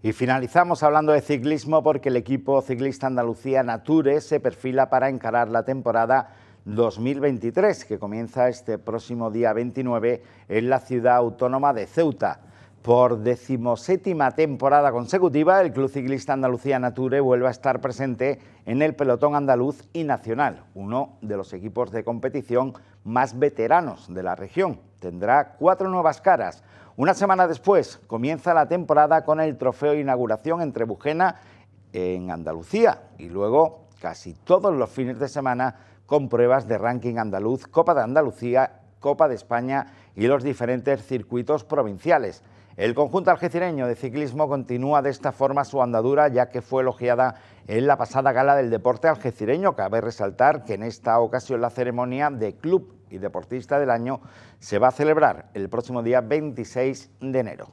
Y finalizamos hablando de ciclismo porque el equipo ciclista Andalucía Nature se perfila para encarar la temporada 2023 que comienza este próximo día 29 en la ciudad autónoma de Ceuta. Por decimoséptima temporada consecutiva, el Club Ciclista Andalucía Nature vuelve a estar presente en el pelotón andaluz y nacional, uno de los equipos de competición más veteranos de la región. Tendrá cuatro nuevas caras, una semana después comienza la temporada con el trofeo de inauguración entre Bujena en Andalucía, y luego casi todos los fines de semana con pruebas de ranking andaluz, Copa de Andalucía Copa de España y los diferentes circuitos provinciales. El conjunto algecireño de ciclismo continúa de esta forma su andadura ya que fue elogiada en la pasada gala del deporte algecireño. Cabe resaltar que en esta ocasión la ceremonia de club y deportista del año se va a celebrar el próximo día 26 de enero.